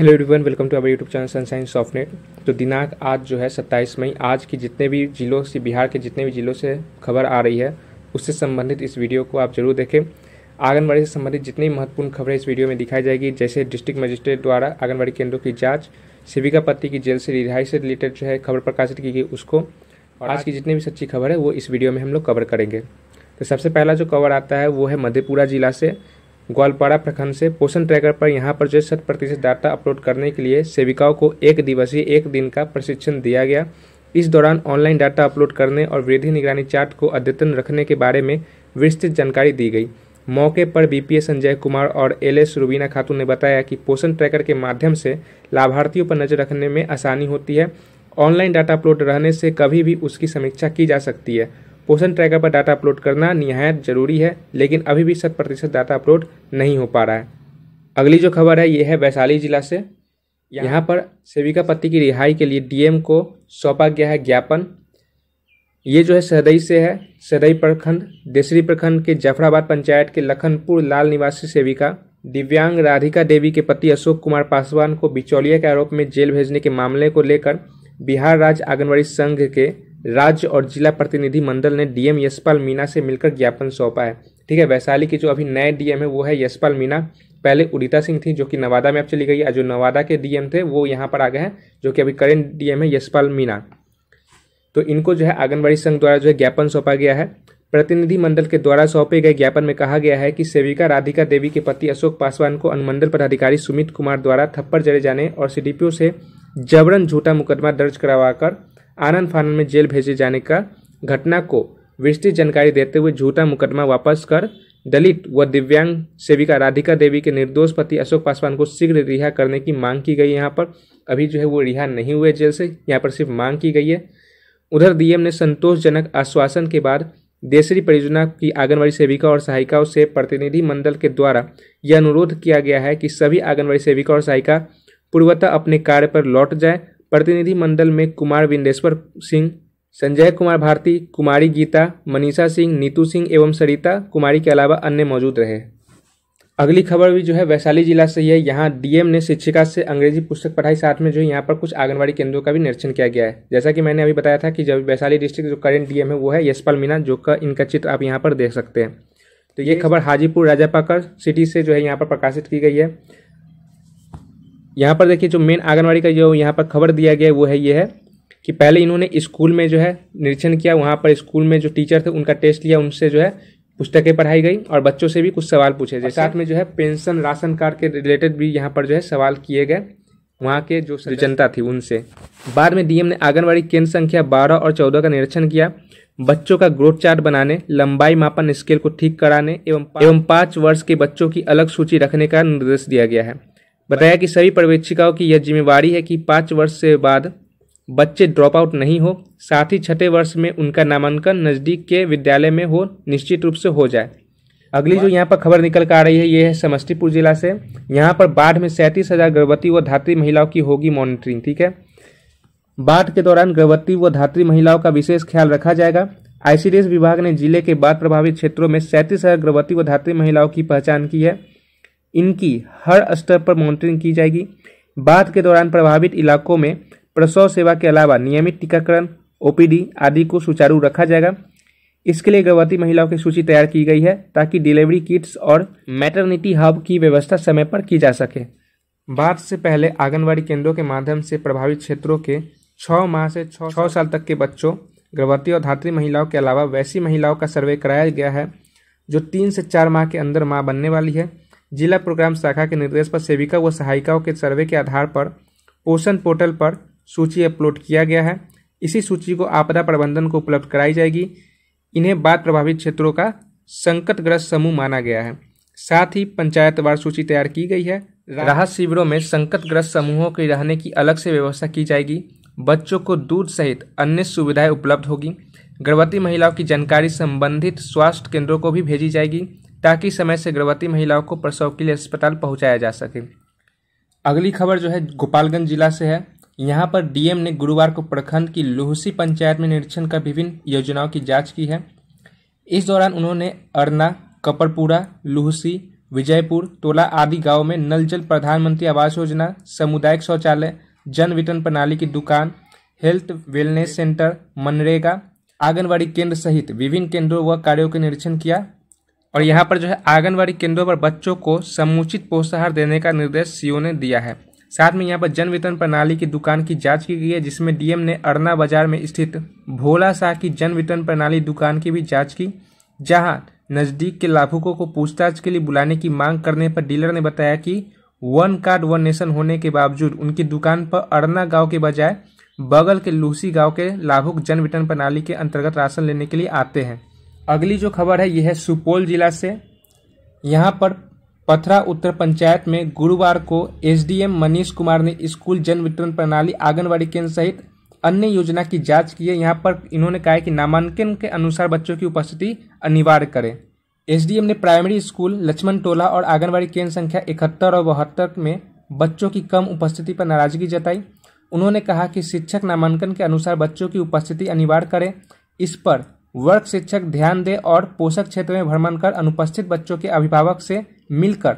Hello everyone welcome to our YouTube channel Sunshine Softnet तो दिनांक आज जो है सत्ताईस मई आज की जितने भी जिलों से बिहार के जितने भी जिलों से खबर आ रही है उससे संबंधित इस वीडियो को आप जरूर देखें आंगनबाड़ी से संबंधित जितनी महत्वपूर्ण खबरें इस वीडियो में दिखाई जाएगी जैसे डिस्ट्रिक्ट मजिस्ट्रेट द्वारा आंगनबाड़ी केंद्रों की जाँच सेविका पति की जेल से रिहाई से रिलेटेड जो है खबर प्रकाशित की गई उसको और आज की जितनी भी सच्ची खबर है वो इस वीडियो में हम लोग कवर करेंगे तो सबसे पहला जो कवर आता है वो है मधेपुरा जिला से ग्वालपाड़ा प्रखंड से पोषण ट्रैकर पर यहां पर जो है शत प्रतिशत डाटा अपलोड करने के लिए सेविकाओं को एक दिवसीय एक दिन का प्रशिक्षण दिया गया इस दौरान ऑनलाइन डाटा अपलोड करने और वृद्धि निगरानी चार्ट को अद्यतन रखने के बारे में विस्तृत जानकारी दी गई मौके पर बीपीए संजय कुमार और एलएस रूबीना खातून ने बताया कि पोषण ट्रैकर के माध्यम से लाभार्थियों पर नजर रखने में आसानी होती है ऑनलाइन डाटा अपलोड रहने से कभी भी उसकी समीक्षा की जा सकती है पोषण ट्रैकर पर डाटा अपलोड करना निहायत जरूरी है लेकिन अभी भी शत प्रतिशत डाटा अपलोड नहीं हो पा रहा है अगली जो खबर है ये है वैशाली जिला से यहाँ पर सेविका पति की रिहाई के लिए डीएम को सौंपा गया है ज्ञापन ये जो है सदई से है सदई प्रखंड देसरी प्रखंड के जफराबाद पंचायत के लखनपुर लाल निवासी सेविका दिव्यांग राधिका देवी के पति अशोक कुमार पासवान को बिचौलिया के आरोप में जेल भेजने के मामले को लेकर बिहार राज्य आंगनबाड़ी संघ के राज्य और जिला प्रतिनिधि मंडल ने डीएम यशपाल मीना से मिलकर ज्ञापन सौंपा है ठीक है वैशाली की जो अभी नए डीएम है वो है यशपाल मीना पहले उड़ीता सिंह थी जो कि नवादा में अब चली गई है जो नवादा के डीएम थे वो यहाँ पर आ गए हैं जो कि अभी करेंट डीएम है यशपाल मीना तो इनको जो है आंगनबाड़ी संघ द्वारा जो है ज्ञापन सौंपा गया है प्रतिनिधि मंडल के द्वारा सौंपे गए ज्ञापन में कहा गया है कि सेविका राधिका देवी के पति अशोक पासवान को अनुमंडल पदाधिकारी सुमित कुमार द्वारा थप्पड़ जड़े जाने और सी से जबरन झूठा मुकदमा दर्ज करवाकर आनंद फानंद में जेल भेजे जाने का घटना को विस्तृत जानकारी देते हुए झूठा मुकदमा वापस कर दलित व दिव्यांग सेविका राधिका देवी के निर्दोष पति अशोक पासवान को शीघ्र रिहा करने की मांग की गई यहाँ पर अभी जो है वो रिहा नहीं हुए जेल से यहाँ पर सिर्फ मांग की गई है उधर डीएम ने संतोषजनक आश्वासन के बाद देसरी परियोजना की आंगनबाड़ी सेविका और सहायिकाओं से प्रतिनिधि मंडल के द्वारा यह अनुरोध किया गया है कि सभी आंगनबाड़ी सेविका और सहायिका पूर्वतः अपने कार्य पर लौट जाए प्रतिनिधिमंडल में कुमार विंदेश्वर सिंह संजय कुमार भारती कुमारी गीता मनीषा सिंह नीतू सिंह एवं सरिता कुमारी के अलावा अन्य मौजूद रहे अगली खबर भी जो है वैशाली जिला से ही है यहाँ डीएम ने शिक्षिका से अंग्रेजी पुस्तक पढ़ाई साथ में जो है यहाँ पर कुछ आंगनबाड़ी केंद्रों का भी निरीक्षण किया गया है जैसा कि मैंने अभी बताया था कि जब वैशाली डिस्ट्रिक्ट जो करेंट डीएम है वो है यशपाल मीना जो का इनका चित्र आप यहाँ पर देख सकते हैं तो ये खबर हाजीपुर राजापाकर सिटी से जो है यहाँ पर प्रकाशित की गई है यहाँ पर देखिए जो मेन आंगनबाड़ी का जो यहाँ पर खबर दिया गया वो है ये है कि पहले इन्होंने स्कूल में जो है निरीक्षण किया वहाँ पर स्कूल में जो टीचर थे उनका टेस्ट लिया उनसे जो है पुस्तकें पढ़ाई गई और बच्चों से भी कुछ सवाल पूछे जैसे अच्छा। साथ में जो है पेंशन राशन कार्ड के रिलेटेड भी यहाँ पर जो है सवाल किए गए वहाँ के जो जनता थी उनसे बाद में डीएम ने आंगनबाड़ी केंद्र संख्या बारह और चौदह का निरीक्षण किया बच्चों का ग्रोथ चार्ट बनाने लंबाई मापन स्केल को ठीक कराने एवं एवं पाँच वर्ष के बच्चों की अलग सूची रखने का निर्देश दिया गया है बताया कि सभी पर्यवेक्षिकाओं की यह जिम्मेवारी है कि पाँच वर्ष से बाद बच्चे ड्रॉप आउट नहीं हो साथ ही छठे वर्ष में उनका नामांकन नज़दीक के विद्यालय में हो निश्चित रूप से हो जाए अगली जो यहाँ पर खबर निकल कर आ रही है ये है समस्तीपुर जिला से यहाँ पर बाढ़ में सैंतीस हज़ार गर्भवती व धात्री महिलाओं की होगी मॉनिटरिंग ठीक है बाढ़ के दौरान गर्भवती व धात्री महिलाओं का विशेष ख्याल रखा जाएगा आईसीडीएस विभाग ने जिले के बाढ़ प्रभावित क्षेत्रों में सैंतीस हज़ार गर्भवती व धात्री महिलाओं की पहचान की है इनकी हर स्तर पर मॉनिटरिंग की जाएगी बाद के दौरान प्रभावित इलाकों में प्रसव सेवा के अलावा नियमित टीकाकरण ओपीडी आदि को सुचारू रखा जाएगा इसके लिए गर्भवती महिलाओं की सूची तैयार की गई है ताकि डिलीवरी किट्स और मैटरनिटी हब की व्यवस्था समय पर की जा सके बाद से पहले आंगनबाड़ी केंद्रों के माध्यम से प्रभावित क्षेत्रों के छः माह से छः साल तक के बच्चों गर्भवती और धात्री महिलाओं के अलावा वैसी महिलाओं का सर्वे कराया गया है जो तीन से चार माह के अंदर माँ बनने वाली है जिला प्रोग्राम शाखा के निर्देश पर सेविका व सहायिकाओं के सर्वे के आधार पर पोषण पोर्टल पर सूची अपलोड किया गया है इसी सूची को आपदा प्रबंधन को उपलब्ध कराई जाएगी इन्हें बाढ़ प्रभावित क्षेत्रों का संकटग्रस्त समूह माना गया है साथ ही पंचायतवार सूची तैयार की गई है राहत शिविरों में संकटग्रस्त समूहों के रहने की अलग से व्यवस्था की जाएगी बच्चों को दूध सहित अन्य सुविधाएं उपलब्ध होगी गर्भवती महिलाओं की जानकारी संबंधित स्वास्थ्य केंद्रों को भी भेजी जाएगी ताकि समय से गर्भवती महिलाओं को प्रसव के लिए अस्पताल पहुंचाया जा सके अगली खबर जो है गोपालगंज जिला से है यहाँ पर डीएम ने गुरुवार को प्रखंड की लोहसी पंचायत में निरीक्षण कर विभिन्न योजनाओं की जांच की है इस दौरान उन्होंने अरना कपरपुरा लुहसी विजयपुर टोला आदि गाँव में नल जल प्रधानमंत्री आवास योजना सामुदायिक शौचालय जन वितरण प्रणाली की दुकान health wellness centre MNREGA anganwadi केंद्र सहित विभिन्न केंद्रों व कार्यों का निरीक्षण किया और यहाँ पर जो है आंगनबाड़ी केंद्रों पर बच्चों को समुचित पोषाहार देने का निर्देश सीओ ने दिया है साथ में यहाँ पर जन वितरण प्रणाली की दुकान की जांच की गई है जिसमें डीएम ने अरना बाजार में स्थित भोला शाह की जन वितरण प्रणाली दुकान की भी जांच की जहाँ नज़दीक के लाभुकों को पूछताछ के लिए बुलाने की मांग करने पर डीलर ने बताया कि वन कार्ड वन नेशन होने के बावजूद उनकी दुकान पर अरना गांव के बजाय बगल के लूसी गांव के लाभुक जन वितरण प्रणाली के अंतर्गत राशन लेने के लिए आते हैं अगली जो खबर है यह है सुपौल जिला से यहाँ पर पथरा उत्तर पंचायत में गुरुवार को एसडीएम मनीष कुमार ने स्कूल जन वितरण प्रणाली आंगनबाड़ी केंद्र सहित अन्य योजना की जांच की है यहाँ पर इन्होंने कहा है कि नामांकन के अनुसार बच्चों की उपस्थिति अनिवार्य करें एसडीएम ने प्राइमरी स्कूल लक्ष्मण टोला और आंगनबाड़ी केंद्र संख्या इकहत्तर और बहत्तर में बच्चों की कम उपस्थिति पर नाराजगी जताई उन्होंने कहा कि शिक्षक नामांकन के अनुसार बच्चों की उपस्थिति अनिवार्य करें इस पर वर्ग शिक्षक ध्यान दे और पोषक क्षेत्र में भ्रमण कर अनुपस्थित बच्चों के अभिभावक से मिलकर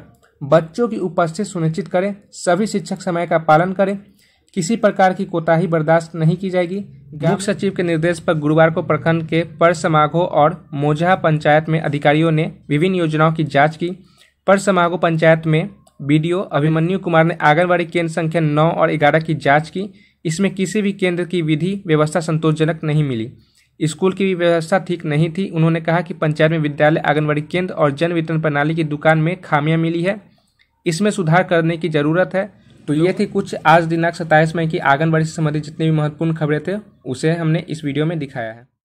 बच्चों की उपस्थिति सुनिश्चित करें सभी शिक्षक समय का पालन करें किसी प्रकार की कोताही बर्दाश्त नहीं की जाएगी मुख्य सचिव के निर्देश पर गुरुवार को प्रखंड के पर समागो और मोजहा पंचायत में अधिकारियों ने विभिन्न योजनाओं की जांच की पर समागो पंचायत में बी अभिमन्यु कुमार ने आंगनबाड़ी केंद्र संख्या नौ और ग्यारह की जाँच की इसमें किसी भी केंद्र की विधि व्यवस्था संतोषजनक नहीं मिली स्कूल की व्यवस्था ठीक नहीं थी उन्होंने कहा कि पंचायत में विद्यालय आंगनबाड़ी केंद्र और जन वितरण प्रणाली की दुकान में खामियां मिली है इसमें सुधार करने की ज़रूरत है तो ये थी कुछ आज दिनांक सत्ताईस मई की आंगनबाड़ी से संबंधित जितनी भी महत्वपूर्ण खबरें थे उसे हमने इस वीडियो में दिखाया है